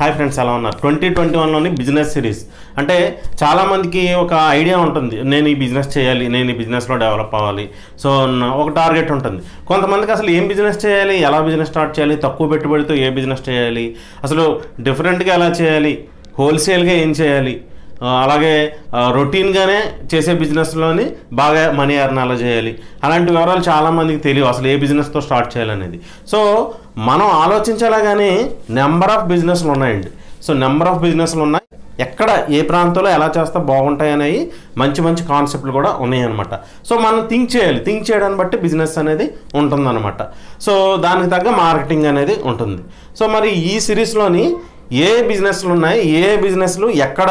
hi friends ఎలా ఉన్నారు twenty twenty వన్లోని బిజినెస్ సిరీస్ అంటే చాలామందికి ఒక ఐడియా ఉంటుంది నేను ఈ బిజినెస్ చేయాలి నేను ఈ బిజినెస్లో డెవలప్ అవ్వాలి సో ఒక టార్గెట్ ఉంటుంది కొంతమందికి అసలు ఏం బిజినెస్ చేయాలి ఎలా బిజినెస్ స్టార్ట్ చేయాలి తక్కువ పెట్టుబడితో ఏ బిజినెస్ చేయాలి అసలు డిఫరెంట్గా ఎలా చేయాలి హోల్సేల్గా ఏం చేయాలి అలాగే రొటీన్గానే చేసే బిజినెస్లోని బాగా మనీ అర్న్ అలా చేయాలి అలాంటి వివరాలు చాలామందికి తెలియవు అసలు ఏ బిజినెస్తో స్టార్ట్ చేయాలనేది సో మనం ఆలోచించేలా కానీ నెంబర్ ఆఫ్ బిజినెస్లు ఉన్నాయండి సో నెంబర్ ఆఫ్ బిజినెస్లు ఉన్నాయి ఎక్కడ ఏ ప్రాంతంలో ఎలా చేస్తే బాగుంటాయి అనేవి మంచి మంచి కాన్సెప్ట్లు కూడా ఉన్నాయన్నమాట సో మనం థింక్ చేయాలి థింక్ చేయడాన్ని బట్టి బిజినెస్ అనేది ఉంటుందన్నమాట సో దానికి తగ్గ మార్కెటింగ్ అనేది ఉంటుంది సో మరి ఈ సిరీస్లోని ఏ బిజినెస్లు ఉన్నాయి ఏ బిజినెస్లు ఎక్కడ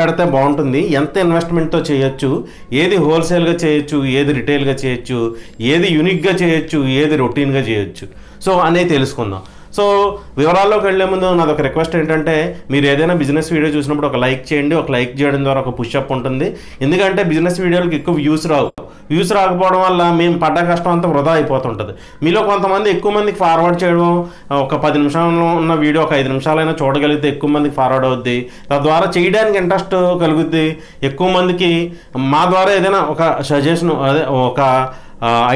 పెడితే బాగుంటుంది ఎంత ఇన్వెస్ట్మెంట్తో చేయొచ్చు ఏది హోల్సేల్గా చేయొచ్చు ఏది రిటైల్గా చేయొచ్చు ఏది యూనిక్గా చేయొచ్చు ఏది రొటీన్గా చేయొచ్చు సో అనేది తెలుసుకుందాం సో వివరాల్లోకి వెళ్లే ముందు నాది ఒక రిక్వెస్ట్ ఏంటంటే మీరు ఏదైనా బిజినెస్ వీడియో చూసినప్పుడు ఒక లైక్ చేయండి ఒక లైక్ చేయడం ద్వారా ఒక పుష్అప్ ఉంటుంది ఎందుకంటే బిజినెస్ వీడియోలకు ఎక్కువ వ్యూస్ రావు వ్యూస్ రాకపోవడం వల్ల మేము పడ్డ కష్టం అంతా వృధా అయిపోతుంటుంది మీలో కొంతమంది ఎక్కువ మందికి ఫార్వర్డ్ చేయడం ఒక పది నిమిషాల్లో ఉన్న వీడియో ఒక ఐదు నిమిషాలైనా చూడగలిగితే ఎక్కువ మందికి ఫార్వర్డ్ అవుద్ది తద్వారా చేయడానికి ఇంట్రెస్ట్ కలుగుద్ది ఎక్కువ మందికి మా ద్వారా ఏదైనా ఒక సజెషన్ అదే ఒక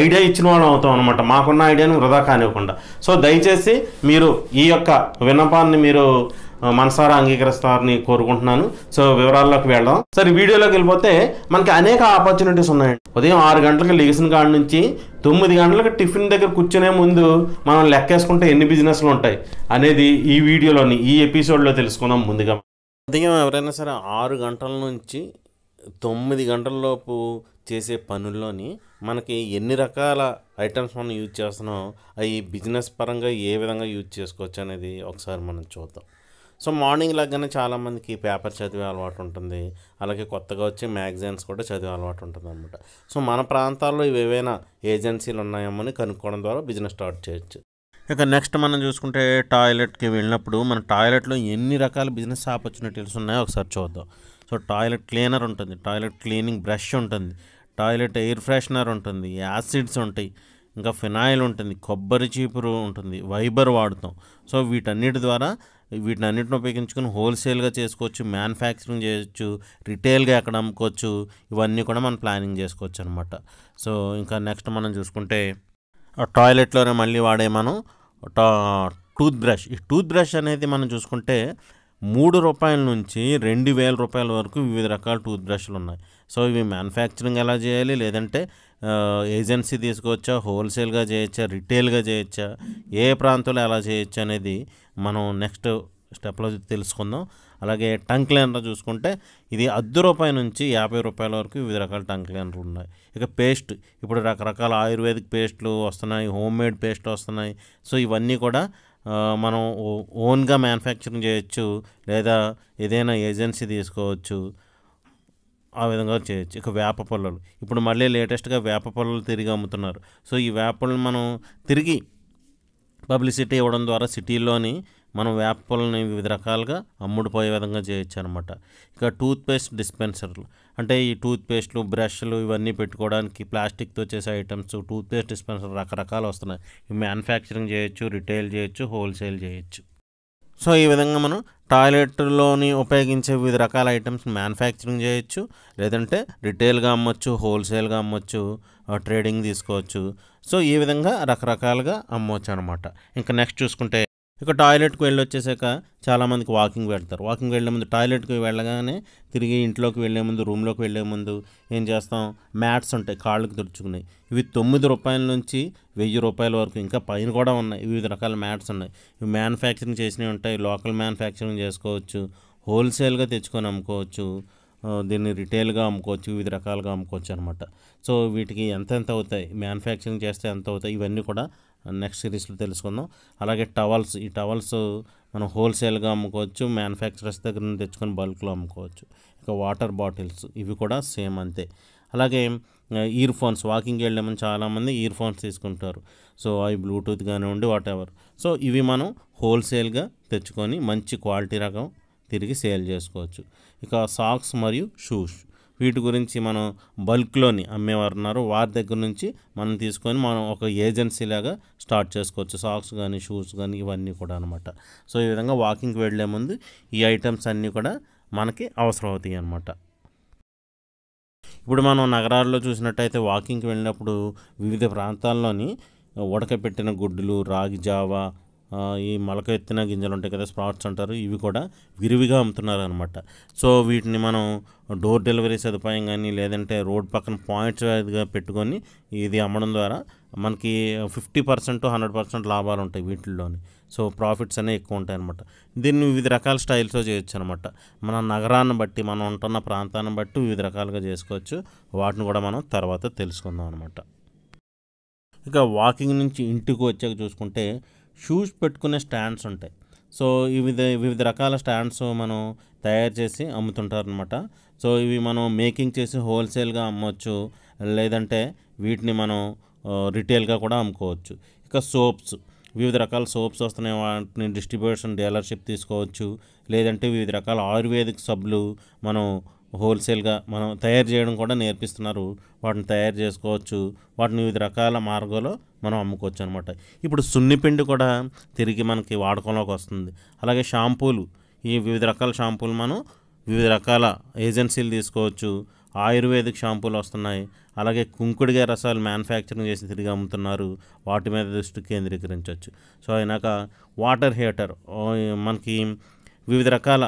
ఐడియా ఇచ్చిన వాళ్ళం అవుతాం అనమాట మాకున్న ఐడియాని వృధా కానివ్వకుండా సో దయచేసి మీరు ఈ యొక్క విన్నపాన్ని మీరు మనసారా అంగీకరిస్తారని కోరుకుంటున్నాను సో వివరాల్లోకి వెళ్దాం సరే వీడియోలోకి వెళ్ళిపోతే మనకి అనేక ఆపర్చునిటీస్ ఉన్నాయండి ఉదయం ఆరు గంటలకు లెగిసిన కాడ నుంచి తొమ్మిది గంటలకు టిఫిన్ దగ్గర కూర్చునే ముందు మనం లెక్కేసుకుంటే ఎన్ని బిజినెస్లు ఉంటాయి అనేది ఈ వీడియోలోని ఈ ఎపిసోడ్లో తెలుసుకుందాం ముందుగా ఉదయం ఎవరైనా సరే ఆరు గంటల నుంచి తొమ్మిది గంటలలోపు చేసే పనుల్లోని మనకి ఎన్ని రకాల ఐటమ్స్ మనం యూజ్ చేస్తున్నాం అవి బిజినెస్ పరంగా ఏ విధంగా యూజ్ చేసుకోవచ్చు అనేది ఒకసారి మనం చూద్దాం సో మార్నింగ్ లాగానే చాలామందికి పేపర్ చదివే అలవాటు ఉంటుంది అలాగే కొత్తగా వచ్చే మ్యాగజైన్స్ కూడా చదివే అలవాటు ఉంటుంది అనమాట సో మన ప్రాంతాల్లో ఇవి ఏవైనా ఏజెన్సీలు అని కనుక్కోవడం ద్వారా బిజినెస్ స్టార్ట్ చేయొచ్చు ఇక నెక్స్ట్ మనం చూసుకుంటే టాయిలెట్కి వెళ్ళినప్పుడు మన టాయిలెట్లో ఎన్ని రకాల బిజినెస్ ఆపర్చునిటీస్ ఉన్నాయో ఒకసారి చూద్దాం సో టాయిలెట్ క్లీనర్ ఉంటుంది టాయిలెట్ క్లీనింగ్ బ్రష్ ఉంటుంది టాయిలెట్ ఎయిర్ ఫ్రెషనర్ ఉంటుంది యాసిడ్స్ ఉంటాయి ఇంకా ఫినాయిల్ ఉంటుంది కొబ్బరి చీపురు ఉంటుంది వైబర్ వాడుతాం సో వీటన్నిటి ద్వారా వీటిని అన్నింటిని ఉపయోగించుకుని హోల్సేల్గా చేసుకోవచ్చు మ్యానుఫ్యాక్చరింగ్ చేయొచ్చు రిటైల్గా ఎక్కడ అమ్ముకోవచ్చు ఇవన్నీ కూడా మనం ప్లానింగ్ చేసుకోవచ్చు అనమాట సో ఇంకా నెక్స్ట్ మనం చూసుకుంటే టాయిలెట్లోనే మళ్ళీ వాడే మనం టూత్ బ్రష్ ఈ టూత్ బ్రష్ అనేది మనం చూసుకుంటే మూడు రూపాయల నుంచి రెండు వేల రూపాయల వరకు వివిధ రకాల టూత్ బ్రష్లు ఉన్నాయి సో ఇవి మ్యానుఫ్యాక్చరింగ్ ఎలా చేయాలి లేదంటే ఏజెన్సీ తీసుకోవచ్చా హోల్సేల్గా చేయొచ్చా రిటైల్గా చేయొచ్చా ఏ ప్రాంతంలో ఎలా చేయొచ్చు అనేది మనం నెక్స్ట్ స్టెప్లో తెలుసుకుందాం అలాగే టంక్ క్లీనర్ చూసుకుంటే ఇది అర్ధ రూపాయి నుంచి యాభై రూపాయల వరకు వివిధ రకాల టంక్ క్లీనర్లు ఉన్నాయి ఇక పేస్ట్ ఇప్పుడు రకరకాల ఆయుర్వేదిక్ పేస్ట్లు వస్తున్నాయి హోమ్ మేడ్ పేస్ట్లు వస్తున్నాయి సో ఇవన్నీ కూడా మనం ఓన్గా మ్యానుఫ్యాక్చరింగ్ చేయొచ్చు లేదా ఏదైనా ఏజెన్సీ తీసుకోవచ్చు ఆ విధంగా చేయొచ్చు ఇక వేప పళ్ళలు ఇప్పుడు మళ్ళీ లేటెస్ట్గా వేప పళ్ళలు తిరిగి అమ్ముతున్నారు సో ఈ వేప పళ్ళు మనం తిరిగి పబ్లిసిటీ ఇవ్వడం ద్వారా సిటీలోని మనం వేప పళ్ళని వివిధ రకాలుగా అమ్ముడుపోయే విధంగా చేయొచ్చు అనమాట ఇక టూత్పేస్ట్ డిస్పెన్సర్లు అంటే ఈ టూత్పేస్ట్లు బ్రష్లు ఇవన్నీ పెట్టుకోవడానికి ప్లాస్టిక్తో చేసే ఐటమ్స్ టూత్పేస్ట్ డిస్పెన్సర్ రకరకాలు వస్తున్నాయి ఇవి మ్యానుఫ్యాక్చరింగ్ చేయొచ్చు రిటైల్ చేయొచ్చు హోల్సేల్ చేయొచ్చు సో ఈ విధంగా మనం టాయిలెట్లోని ఉపయోగించే వివిధ రకాల ఐటమ్స్ మ్యానుఫ్యాక్చరింగ్ చేయొచ్చు లేదంటే రిటైల్గా అమ్మొచ్చు హోల్సేల్గా అమ్మొచ్చు ట్రేడింగ్ తీసుకోవచ్చు సో ఈ విధంగా రకరకాలుగా అమ్మవచ్చు అనమాట ఇంకా నెక్స్ట్ చూసుకుంటే ఇక టాయిలెట్కి వెళ్ళి వచ్చేసాక చాలామందికి వాకింగ్ వెళ్తారు వాకింగ్ వెళ్ళే ముందు టాయిలెట్కి వెళ్ళగానే తిరిగి ఇంట్లోకి వెళ్ళే ముందు రూమ్లోకి వెళ్ళే ముందు ఏం చేస్తాం మ్యాట్స్ ఉంటాయి కాళ్ళకు తుడుచుకున్నాయి ఇవి తొమ్మిది రూపాయల నుంచి వెయ్యి రూపాయల వరకు ఇంకా పైన కూడా ఉన్నాయి వివిధ రకాల మ్యాట్స్ ఉన్నాయి ఇవి మ్యానుఫ్యాక్చరింగ్ చేసినవి ఉంటాయి లోకల్ మ్యానుఫ్యాక్చరింగ్ చేసుకోవచ్చు హోల్సేల్గా తెచ్చుకొని అమ్ముకోవచ్చు దీన్ని రిటైల్గా అమ్ముకోవచ్చు వివిధ రకాలుగా అమ్ముకోవచ్చు అనమాట సో వీటికి ఎంత ఎంత అవుతాయి మ్యానుఫ్యాక్చరింగ్ చేస్తే ఎంత అవుతాయి ఇవన్నీ కూడా నెక్స్ట్ సిరీస్లో తెలుసుకుందాం అలాగే టవల్స్ ఈ టవల్స్ మనం హోల్సేల్గా అమ్ముకోవచ్చు మ్యానుఫ్యాక్చరర్స్ దగ్గర నుంచి తెచ్చుకొని బల్క్లో అమ్ముకోవచ్చు ఇంకా వాటర్ బాటిల్స్ ఇవి కూడా సేమ్ అంతే అలాగే ఇయర్ ఫోన్స్ వాకింగ్ వెళ్ళామని చాలామంది ఇయర్ ఫోన్స్ తీసుకుంటారు సో అవి బ్లూటూత్ కానివ్వండి వాట్ సో ఇవి మనం హోల్సేల్గా తెచ్చుకొని మంచి క్వాలిటీ రకం తిరిగి సేల్ చేసుకోవచ్చు ఇక సాక్స్ మరియు షూస్ వీటి గురించి మనం బల్క్లోని అమ్మేవారు ఉన్నారు వారి దగ్గర నుంచి మనం తీసుకొని మనం ఒక ఏజెన్సీ లాగా స్టార్ట్ చేసుకోవచ్చు సాక్స్ కానీ షూస్ కానీ ఇవన్నీ కూడా అనమాట సో ఈ విధంగా వాకింగ్కి వెళ్ళే ముందు ఈ ఐటమ్స్ అన్నీ కూడా మనకి అవసరం అవుతాయి అన్నమాట ఇప్పుడు మనం నగరాల్లో చూసినట్టయితే వాకింగ్కి వెళ్ళినప్పుడు వివిధ ప్రాంతాల్లోని ఉడకపెట్టిన గుడ్డులు రాగి జావా ఈ మొలక ఎత్తిన గింజలు ఉంటాయి కదా స్ప్రాట్స్ అంటారు ఇవి కూడా విరివిగా అమ్ముతున్నారు అనమాట సో వీటిని మనం డోర్ డెలివరీ సదుపాయం కానీ లేదంటే రోడ్ పక్కన పాయింట్స్గా పెట్టుకొని ఇది అమ్మడం ద్వారా మనకి ఫిఫ్టీ పర్సెంట్ హండ్రెడ్ పర్సెంట్ లాభాలు ఉంటాయి వీటిల్లోని సో ప్రాఫిట్స్ అనేవి ఎక్కువ ఉంటాయి అనమాట దీన్ని వివిధ రకాల స్టైల్స్లో చేయొచ్చు అనమాట మన నగరాన్ని బట్టి మనం ఉంటున్న ప్రాంతాన్ని బట్టి వివిధ రకాలుగా చేసుకోవచ్చు వాటిని కూడా మనం తర్వాత తెలుసుకుందాం అనమాట ఇక వాకింగ్ నుంచి ఇంటికి వచ్చాక చూసుకుంటే షూస్ పెట్టుకునే స్టాండ్స్ ఉంటాయి సో వివిధ వివిధ రకాల స్టాండ్స్ మనం తయారు చేసి అమ్ముతుంటారనమాట సో ఇవి మనం మేకింగ్ చేసి హోల్సేల్గా అమ్మవచ్చు లేదంటే వీటిని మనం రిటైల్గా కూడా అమ్ముకోవచ్చు ఇక సోప్స్ వివిధ రకాల సోప్స్ వస్తున్నాయి వాటిని డిస్ట్రిబ్యూషన్ డీలర్షిప్ తీసుకోవచ్చు లేదంటే వివిధ రకాల ఆయుర్వేదిక్ సబ్బులు మనం హోల్సేల్గా మనం తయారు చేయడం కూడా నేర్పిస్తున్నారు వాటిని తయారు చేసుకోవచ్చు వాటిని వివిధ రకాల మార్గంలో మనం అమ్ముకోవచ్చు అనమాట ఇప్పుడు సున్నిపిండి కూడా తిరిగి మనకి వాడకంలోకి వస్తుంది అలాగే షాంపూలు ఈ వివిధ రకాల షాంపూలు మనం వివిధ రకాల ఏజెన్సీలు తీసుకోవచ్చు ఆయుర్వేదిక్ షాంపూలు వస్తున్నాయి అలాగే కుంకుడిగా రసాలు మ్యానుఫ్యాక్చరింగ్ చేసి తిరిగి అమ్ముతున్నారు వాటి మీద దృష్టి కేంద్రీకరించవచ్చు సో అయినాక వాటర్ హీటర్ మనకి వివిధ రకాల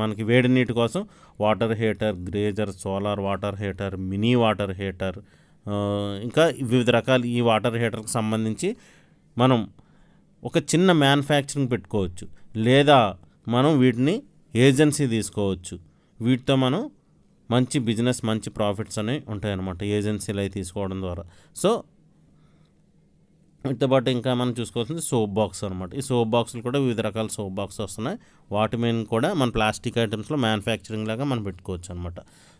మనకి వేడి నీటి కోసం water heater geyser solar water heater mini water heater ఇంకా వివిధ రకాల ఈ వాటర్ హీటర్కి సంబంధించి మనం ఒక చిన్న మ్యానుఫ్యాక్చరింగ్ పెట్టుకోవచ్చు లేదా మనం వీటిని ఏజెన్సీ తీసుకోవచ్చు వీటితో మనం మంచి బిజినెస్ మంచి ప్రాఫిట్స్ అనేవి ఉంటాయన్నమాట ఏజెన్సీలు అవి తీసుకోవడం ద్వారా సో వీటితో పాటు ఇంకా మనం చూసుకోవాల్సింది సోప్ బాక్స్ అనమాట ఈ సోప్ బాక్సులు కూడా వివిధ రకాల సోప్ బాక్స్ వస్తున్నాయి వాటి మీద కూడా మన ప్లాస్టిక్ ఐటమ్స్లో మ్యానుఫ్యాక్చరింగ్ లాగా మనం పెట్టుకోవచ్చు అనమాట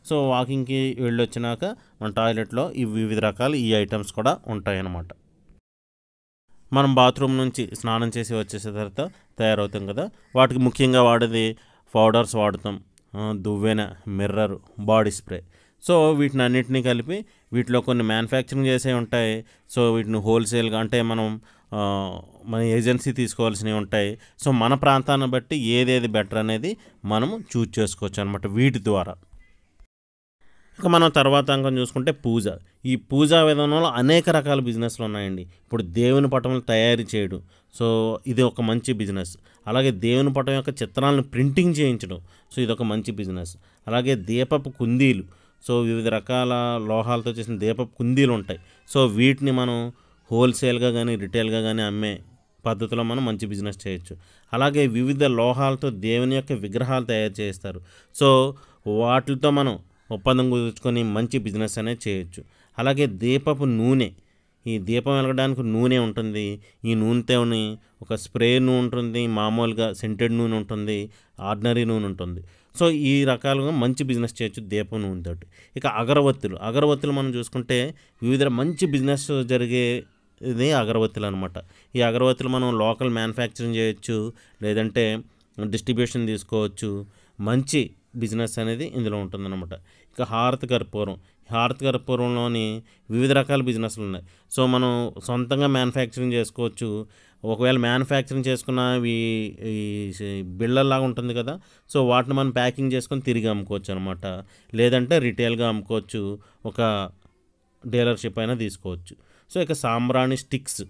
సో వాకింగ్కి వచ్చినాక మన టాయిలెట్లో ఈ వివిధ రకాలు ఈ ఐటమ్స్ కూడా ఉంటాయన్నమాట మనం బాత్రూమ్ నుంచి స్నానం చేసి వచ్చేసిన తర్వాత తయారవుతాం కదా వాటికి ముఖ్యంగా వాడేది పౌడర్స్ వాడుతాం దువ్వెన మిర్రర్ బాడీ స్ప్రే సో వీటిని అన్నింటినీ కలిపి వీటిలో కొన్ని మ్యానుఫ్యాక్చరింగ్ చేసే ఉంటాయి సో వీటిని హోల్సేల్గా అంటే మనం మన ఏజెన్సీ తీసుకోవాల్సినవి ఉంటాయి సో మన ప్రాంతాన్ని బట్టి ఏదేది బెటర్ అనేది మనం చూజ్ చేసుకోవచ్చు అనమాట వీటి ద్వారా ఇక మనం తర్వాత అంకం చూసుకుంటే పూజ ఈ పూజా విధానంలో అనేక రకాల బిజినెస్లు ఉన్నాయండి ఇప్పుడు దేవుని పటములు తయారు చేయడం సో ఇది ఒక మంచి బిజినెస్ అలాగే దేవుని పటం యొక్క చిత్రాలను ప్రింటింగ్ చేయించడం సో ఇది ఒక మంచి బిజినెస్ అలాగే దీపపు కుందీలు సో వివిధ రకాల లోహాలతో చేసిన దీప కుందీలు ఉంటాయి సో వీటిని మనం హోల్సేల్గా కానీ రిటైల్గా కానీ అమ్మే పద్ధతిలో మనం మంచి బిజినెస్ చేయొచ్చు అలాగే వివిధ లోహాలతో దేవుని యొక్క విగ్రహాలు తయారు చేస్తారు సో వాటితో మనం ఒప్పందం కుదుర్చుకొని మంచి బిజినెస్ అనేది చేయొచ్చు అలాగే దీపపు నూనె ఈ దీపం వెలగడానికి నూనె ఉంటుంది ఈ నూనెతోని ఒక స్ప్రే నూనె ఉంటుంది మామూలుగా సెంటెడ్ నూనె ఉంటుంది ఆర్డినరీ నూనె ఉంటుంది సో ఈ రకాలుగా మంచి బిజినెస్ చేయొచ్చు దీపం నూనెతోటి ఇక అగరవత్తులు అగరవత్తులు మనం చూసుకుంటే వివిధ మంచి బిజినెస్ జరిగే ఇది అగరవత్తులు అనమాట ఈ అగరవత్తులు మనం లోకల్ మ్యానుఫ్యాక్చరింగ్ చేయొచ్చు లేదంటే డిస్ట్రిబ్యూషన్ తీసుకోవచ్చు మంచి బిజినెస్ అనేది ఇందులో ఉంటుందన్నమాట ఇక హారత్ కర్పూరం హారత్ కర్పూరంలోని వివిధ రకాల బిజినెస్లు ఉన్నాయి సో మనం సొంతంగా మ్యానుఫ్యాక్చరింగ్ చేసుకోవచ్చు ఒకవేళ మ్యానుఫ్యాక్చరింగ్ చేసుకున్న ఈ బిళ్ళలాగా ఉంటుంది కదా సో వాటిని మనం ప్యాకింగ్ చేసుకొని తిరిగి అమ్ముకోవచ్చు అనమాట లేదంటే రిటైల్గా అమ్ముకోవచ్చు ఒక డీలర్షిప్ అయినా తీసుకోవచ్చు సో ఇక సాంబ్రాణి స్టిక్స్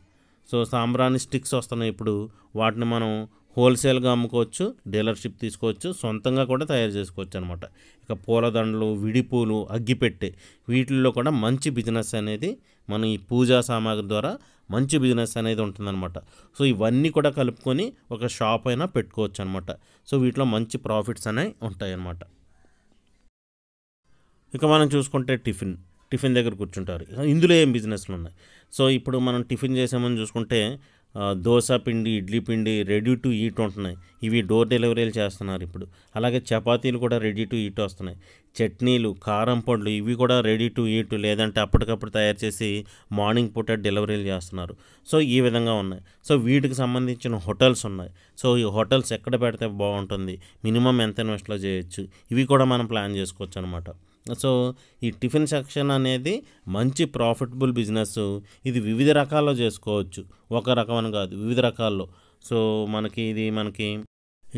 సో సాంబ్రాణి స్టిక్స్ వస్తున్నాయి ఇప్పుడు వాటిని మనం హోల్సేల్గా అమ్ముకోవచ్చు డీలర్షిప్ తీసుకోవచ్చు సొంతంగా కూడా తయారు చేసుకోవచ్చు అనమాట ఇక పూలదండలు విడిపూలు అగ్గిపెట్టి వీటిల్లో కూడా మంచి బిజినెస్ అనేది మనం ఈ పూజా సామాగ్రి ద్వారా మంచి బిజినెస్ అనేది ఉంటుందన్నమాట సో ఇవన్నీ కూడా కలుపుకొని ఒక షాప్ అయినా పెట్టుకోవచ్చు అనమాట సో వీటిలో మంచి ప్రాఫిట్స్ అనేవి ఉంటాయి ఇక మనం చూసుకుంటే టిఫిన్ టిఫిన్ దగ్గర కూర్చుంటారు ఇందులో ఏం బిజినెస్లు ఉన్నాయి సో ఇప్పుడు మనం టిఫిన్ చేసామని చూసుకుంటే దోశ పిండి ఇడ్లీ పిండి రెడీ టు ఈట్ ఉంటున్నాయి ఇవి డోర్ డెలివరీలు చేస్తున్నారు ఇప్పుడు అలాగే చపాతీలు కూడా రెడీ టు ఈట్ వస్తున్నాయి చట్నీలు కారం పండ్లు ఇవి కూడా రెడీ టు ఈట్ లేదంటే అప్పటికప్పుడు తయారు చేసి మార్నింగ్ పూట డెలివరీలు చేస్తున్నారు సో ఈ విధంగా ఉన్నాయి సో వీటికి సంబంధించిన హోటల్స్ ఉన్నాయి సో ఈ హోటల్స్ ఎక్కడ పెడితే బాగుంటుంది మినిమం ఎంత ఇన్వెస్ట్లో చేయొచ్చు ఇవి కూడా మనం ప్లాన్ చేసుకోవచ్చు అనమాట సో ఈ టిఫిన్ సెక్షన్ అనేది మంచి ప్రాఫిటబుల్ బిజినెస్ ఇది వివిధ రకాల్లో చేసుకోవచ్చు ఒక రకం అని కాదు వివిధ రకాల్లో సో మనకి ఇది మనకి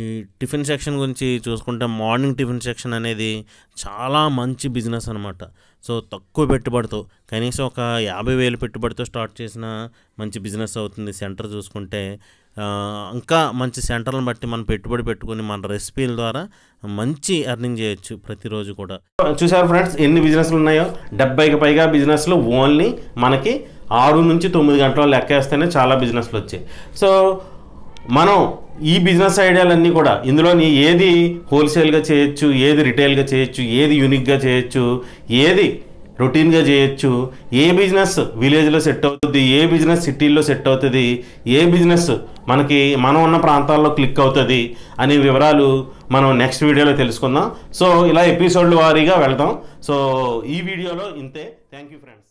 ఈ టిఫిన్ సెక్షన్ గురించి చూసుకుంటే మార్నింగ్ టిఫిన్ సెక్షన్ అనేది చాలా మంచి బిజినెస్ అనమాట సో తక్కువ పెట్టుబడితో కనీసం ఒక యాభై వేలు పెట్టుబడితో స్టార్ట్ చేసిన మంచి బిజినెస్ అవుతుంది సెంటర్ చూసుకుంటే ఇంకా మంచి సెంటర్లను బట్టి మనం పెట్టుబడి పెట్టుకుని మన రెసిపీల ద్వారా మంచి ఎర్నింగ్ చేయొచ్చు ప్రతిరోజు కూడా చూసారు ఫ్రెండ్స్ ఎన్ని బిజినెస్లు ఉన్నాయో డెబ్బైకి పైగా బిజినెస్లు ఓన్లీ మనకి ఆరు నుంచి తొమ్మిది గంటల లెక్కేస్తేనే చాలా బిజినెస్లు వచ్చాయి సో మనం ఈ బిజినెస్ ఐడియాలన్నీ కూడా ఇందులోని ఏది హోల్సేల్గా చేయొచ్చు ఏది రిటైల్గా చేయొచ్చు ఏది యూనిక్గా చేయొచ్చు ఏది రొటీన్గా చేయొచ్చు ఏ బిజినెస్ విలేజ్లో సెట్ అవుతుంది ఏ బిజినెస్ సిటీల్లో సెట్ అవుతుంది ఏ బిజినెస్ మనకి మనం ఉన్న ప్రాంతాల్లో క్లిక్ అవుతుంది అనే వివరాలు మనం నెక్స్ట్ వీడియోలో తెలుసుకుందాం సో ఇలా ఎపిసోడ్లు వారీగా వెళ్దాం సో ఈ వీడియోలో ఇంతే థ్యాంక్ యూ ఫ్రెండ్స్